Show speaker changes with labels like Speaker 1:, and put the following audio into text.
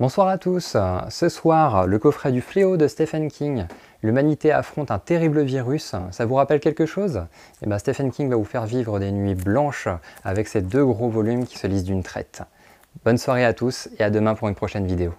Speaker 1: Bonsoir à tous. Ce soir, le coffret du fléau de Stephen King. L'humanité affronte un terrible virus. Ça vous rappelle quelque chose Et eh bien, Stephen King va vous faire vivre des nuits blanches avec ces deux gros volumes qui se lisent d'une traite. Bonne soirée à tous et à demain pour une prochaine vidéo.